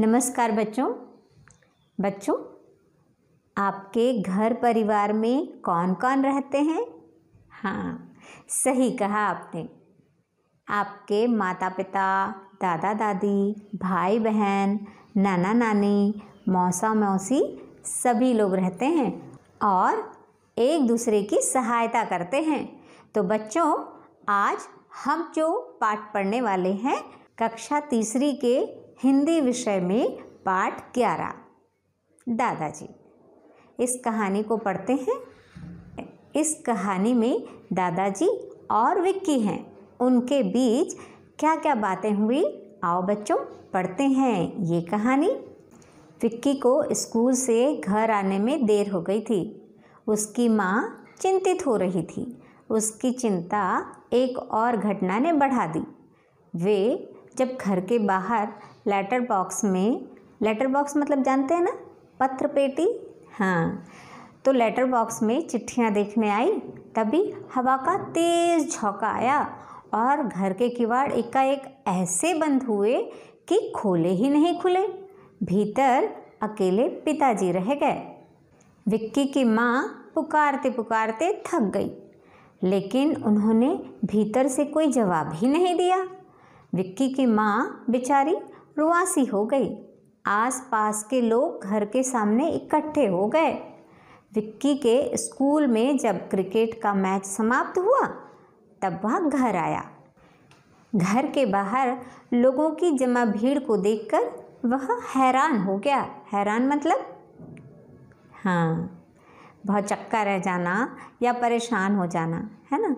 नमस्कार बच्चों बच्चों आपके घर परिवार में कौन कौन रहते हैं हाँ सही कहा आपने आपके माता पिता दादा दादी भाई बहन नाना नानी मौसा मौसी सभी लोग रहते हैं और एक दूसरे की सहायता करते हैं तो बच्चों आज हम जो पाठ पढ़ने वाले हैं कक्षा तीसरी के हिंदी विषय में पाठ ग्यारह दादाजी इस कहानी को पढ़ते हैं इस कहानी में दादाजी और विक्की हैं उनके बीच क्या क्या बातें हुई आओ बच्चों पढ़ते हैं ये कहानी विक्की को स्कूल से घर आने में देर हो गई थी उसकी माँ चिंतित हो रही थी उसकी चिंता एक और घटना ने बढ़ा दी वे जब घर के बाहर लेटर बॉक्स में लेटर बॉक्स मतलब जानते हैं ना पत्र पेटी हाँ तो लेटर बॉक्स में चिट्ठियाँ देखने आई तभी हवा का तेज़ झोंका आया और घर के किवाड़ एकाएक ऐसे बंद हुए कि खोले ही नहीं खुले भीतर अकेले पिताजी रह गए विक्की की माँ पुकारते पुकारते थक गई लेकिन उन्होंने भीतर से कोई जवाब ही नहीं दिया विक्की की माँ बेचारी रुआसी हो गई आसपास के लोग घर के सामने इकट्ठे हो गए विक्की के स्कूल में जब क्रिकेट का मैच समाप्त हुआ तब वह घर आया घर के बाहर लोगों की जमा भीड़ को देखकर वह हैरान हो गया हैरान मतलब हाँ बहुत चक्का रह जाना या परेशान हो जाना है ना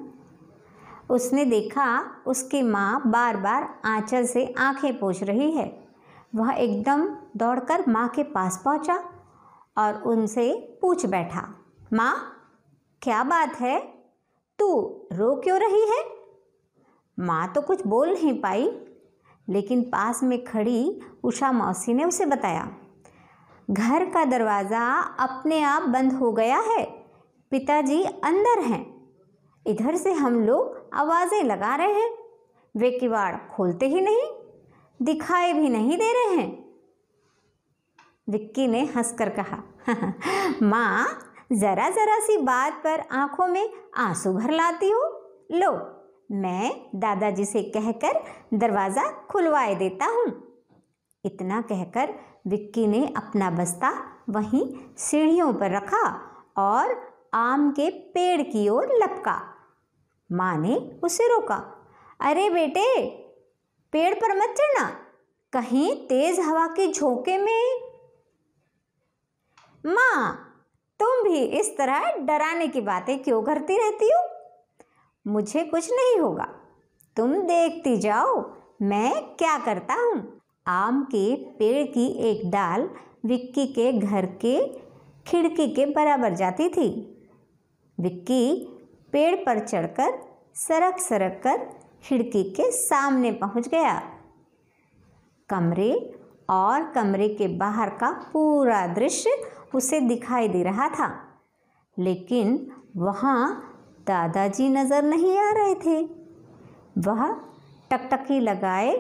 उसने देखा उसकी माँ बार बार आंचल से आंखें पोछ रही है वह एकदम दौड़कर माँ के पास पहुँचा और उनसे पूछ बैठा माँ क्या बात है तू रो क्यों रही है माँ तो कुछ बोल नहीं पाई लेकिन पास में खड़ी उषा मौसी ने उसे बताया घर का दरवाज़ा अपने आप बंद हो गया है पिताजी अंदर हैं इधर से हम लोग आवाज़ें लगा रहे हैं वे किवाड़ खोलते ही नहीं दिखाई भी नहीं दे रहे हैं विक्की ने हंसकर कहा माँ ज़रा ज़रा सी बात पर आंखों में आंसू भर लाती हो लो मैं दादाजी से कहकर दरवाज़ा खुलवाए देता हूँ इतना कहकर विक्की ने अपना बस्ता वहीं सीढ़ियों पर रखा और आम के पेड़ की ओर लपका माँ ने उसे रोका अरे बेटे पेड़ पर मत चढ़ना कहीं तेज हवा के झोंके में माँ तुम भी इस तरह डराने की बातें क्यों करती रहती हो मुझे कुछ नहीं होगा तुम देखती जाओ मैं क्या करता हूँ आम के पेड़ की एक डाल विक्की के घर के खिड़की के बराबर जाती थी विक्की पेड़ पर चढ़कर सरक सरक कर खिड़की के सामने पहुंच गया कमरे और कमरे के बाहर का पूरा दृश्य उसे दिखाई दे रहा था लेकिन वहाँ दादाजी नज़र नहीं आ रहे थे वह टकटकी लगाए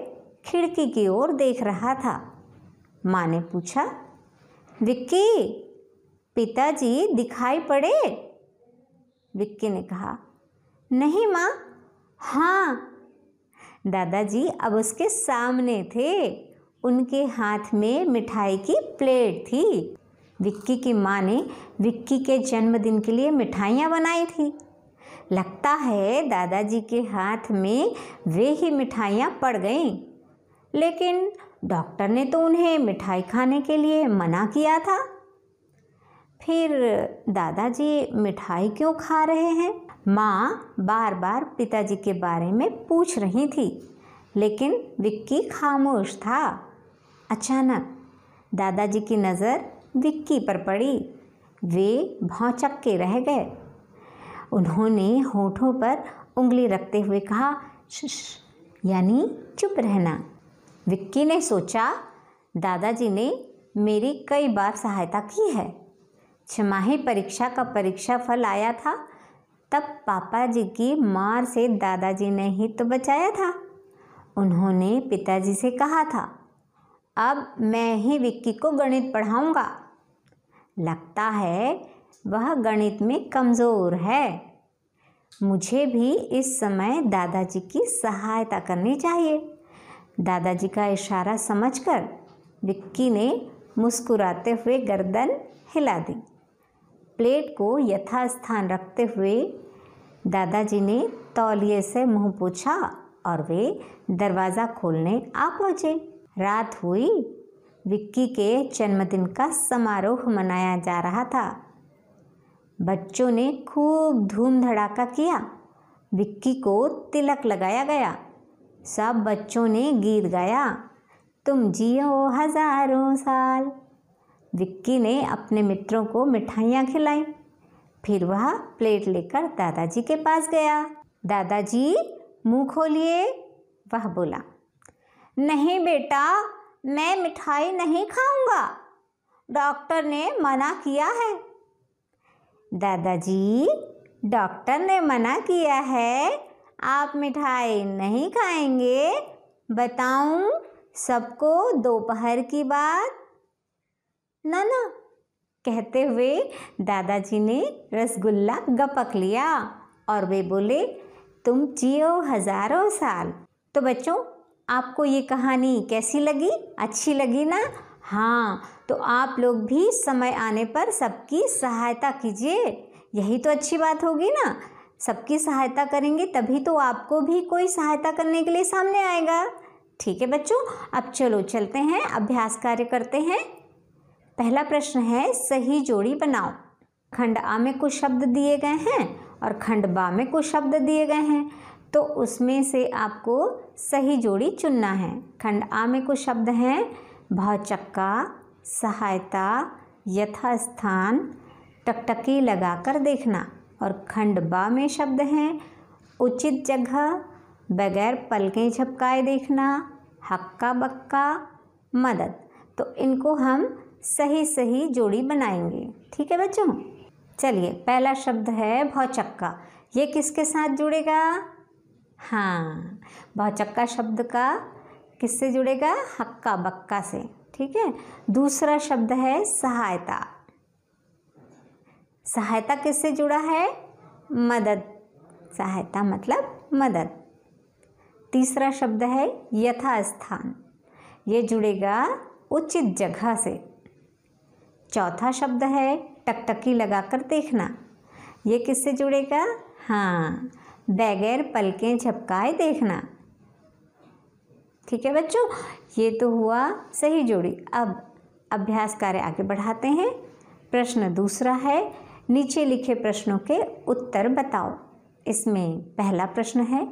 खिड़की की ओर देख रहा था माँ ने पूछा विक्की पिताजी दिखाई पड़े विक्की ने कहा नहीं माँ हाँ दादाजी अब उसके सामने थे उनके हाथ में मिठाई की प्लेट थी विक्की की माँ ने विक्की के जन्मदिन के लिए मिठाइयाँ बनाई थी लगता है दादाजी के हाथ में वे ही मिठाइयाँ पड़ गईं लेकिन डॉक्टर ने तो उन्हें मिठाई खाने के लिए मना किया था फिर दादाजी मिठाई क्यों खा रहे हैं माँ बार बार पिताजी के बारे में पूछ रही थी लेकिन विक्की खामोश था अचानक दादाजी की नज़र विक्की पर पड़ी वे भौचक के रह गए उन्होंने होठों पर उंगली रखते हुए कहा यानी चुप रहना विक्की ने सोचा दादाजी ने मेरी कई बार सहायता की है छमाही परीक्षा का परीक्षा फल आया था तब पापा जी की मार से दादाजी ने ही तो बचाया था उन्होंने पिताजी से कहा था अब मैं ही विक्की को गणित पढ़ाऊंगा लगता है वह गणित में कमज़ोर है मुझे भी इस समय दादाजी की सहायता करनी चाहिए दादाजी का इशारा समझकर विक्की ने मुस्कुराते हुए गर्दन हिला दी प्लेट को यथास्थान रखते हुए दादाजी ने तौलिए से मुंह पूछा और वे दरवाज़ा खोलने आ पहुँचे रात हुई विक्की के जन्मदिन का समारोह मनाया जा रहा था बच्चों ने खूब धूम धड़ाका किया विक्की को तिलक लगाया गया सब बच्चों ने गीत गाया तुम जियो हजारों साल विक्की ने अपने मित्रों को मिठाइयाँ खिलाई फिर वह प्लेट लेकर दादाजी के पास गया दादाजी मुंह खोलिए वह बोला नहीं बेटा मैं मिठाई नहीं खाऊंगा डॉक्टर ने मना किया है दादाजी डॉक्टर ने मना किया है आप मिठाई नहीं खाएंगे बताऊं सबको दोपहर की बात नाना कहते हुए दादाजी ने रसगुल्ला गपक लिया और वे बोले तुम जियो हजारों साल तो बच्चों आपको ये कहानी कैसी लगी अच्छी लगी ना हाँ तो आप लोग भी समय आने पर सबकी सहायता कीजिए यही तो अच्छी बात होगी ना सबकी सहायता करेंगे तभी तो आपको भी कोई सहायता करने के लिए सामने आएगा ठीक है बच्चों अब चलो चलते हैं अभ्यास कार्य करते हैं पहला प्रश्न है सही जोड़ी बनाओ खंड आ में कुछ शब्द दिए गए हैं और खंड बा में कुछ शब्द दिए गए हैं तो उसमें से आपको सही जोड़ी चुनना है खंड आ में कुछ शब्द हैं भावचक्का सहायता यथास्थान टकटकी लगाकर देखना और खंड बा में शब्द हैं उचित जगह बगैर पलकें झपकाए देखना हक्का बक्का मदद तो इनको हम सही सही जोड़ी बनाएंगे ठीक है बच्चों चलिए पहला शब्द है भौचक्का ये किसके साथ जुड़ेगा हाँ भौचक्का शब्द का किससे जुड़ेगा हक्का बक्का से ठीक है दूसरा शब्द है सहायता सहायता किससे जुड़ा है मदद सहायता मतलब मदद तीसरा शब्द है यथास्थान ये जुड़ेगा उचित जगह से चौथा शब्द है टकटकी लगाकर देखना ये किससे जुड़ेगा हाँ बगैर पलकें झपकाए देखना ठीक है बच्चों ये तो हुआ सही जोड़ी अब अभ्यास कार्य आगे बढ़ाते हैं प्रश्न दूसरा है नीचे लिखे प्रश्नों के उत्तर बताओ इसमें पहला प्रश्न है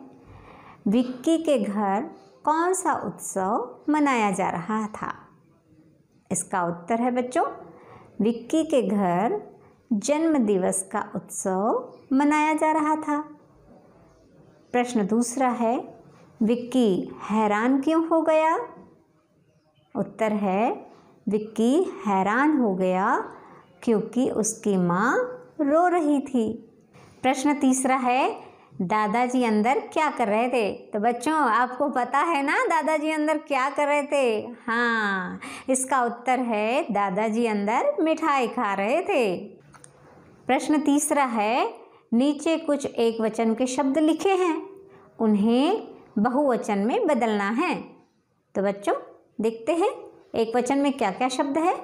विक्की के घर कौन सा उत्सव मनाया जा रहा था इसका उत्तर है बच्चों विक्की के घर जन्म दिवस का उत्सव मनाया जा रहा था प्रश्न दूसरा है विक्की हैरान क्यों हो गया उत्तर है विक्की हैरान हो गया क्योंकि उसकी माँ रो रही थी प्रश्न तीसरा है दादाजी अंदर क्या कर रहे थे तो बच्चों आपको पता है ना दादाजी अंदर क्या कर रहे थे हाँ इसका उत्तर है दादाजी अंदर मिठाई खा रहे थे प्रश्न तीसरा है नीचे कुछ एक वचन के शब्द लिखे हैं उन्हें बहुवचन में बदलना है तो बच्चों देखते हैं एक वचन में क्या क्या शब्द है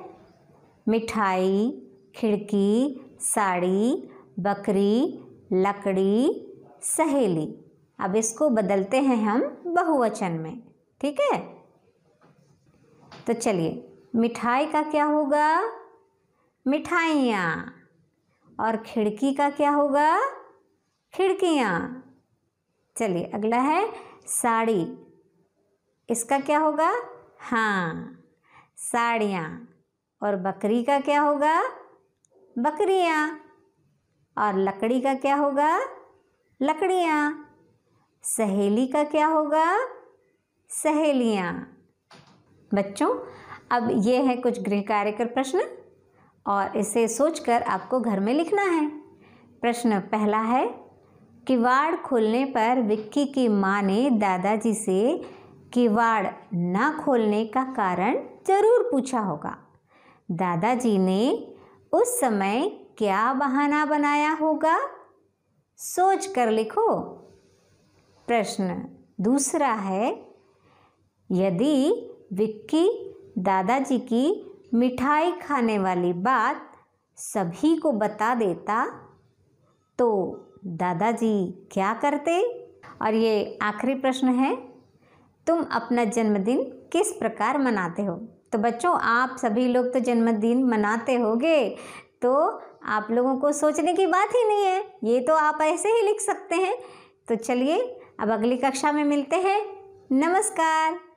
मिठाई खिड़की साड़ी बकरी लकड़ी सहेली अब इसको बदलते हैं हम बहुवचन में ठीक है तो चलिए मिठाई का क्या होगा मिठाइयाँ और खिड़की का क्या होगा खिड़कियाँ चलिए अगला है साड़ी इसका क्या होगा हाँ साड़ियाँ और बकरी का क्या होगा बकरियाँ और लकड़ी का क्या होगा लकड़ियाँ सहेली का क्या होगा सहेलियाँ बच्चों अब ये है कुछ गृह कार्य कर प्रश्न और इसे सोचकर आपको घर में लिखना है प्रश्न पहला है किवाड़ खोलने पर विक्की की माँ ने दादाजी से किवाड़ ना खोलने का कारण जरूर पूछा होगा दादाजी ने उस समय क्या बहाना बनाया होगा सोच कर लिखो प्रश्न दूसरा है यदि विक्की दादाजी की मिठाई खाने वाली बात सभी को बता देता तो दादाजी क्या करते और ये आखिरी प्रश्न है तुम अपना जन्मदिन किस प्रकार मनाते हो तो बच्चों आप सभी लोग तो जन्मदिन मनाते होगे तो आप लोगों को सोचने की बात ही नहीं है ये तो आप ऐसे ही लिख सकते हैं तो चलिए अब अगली कक्षा में मिलते हैं नमस्कार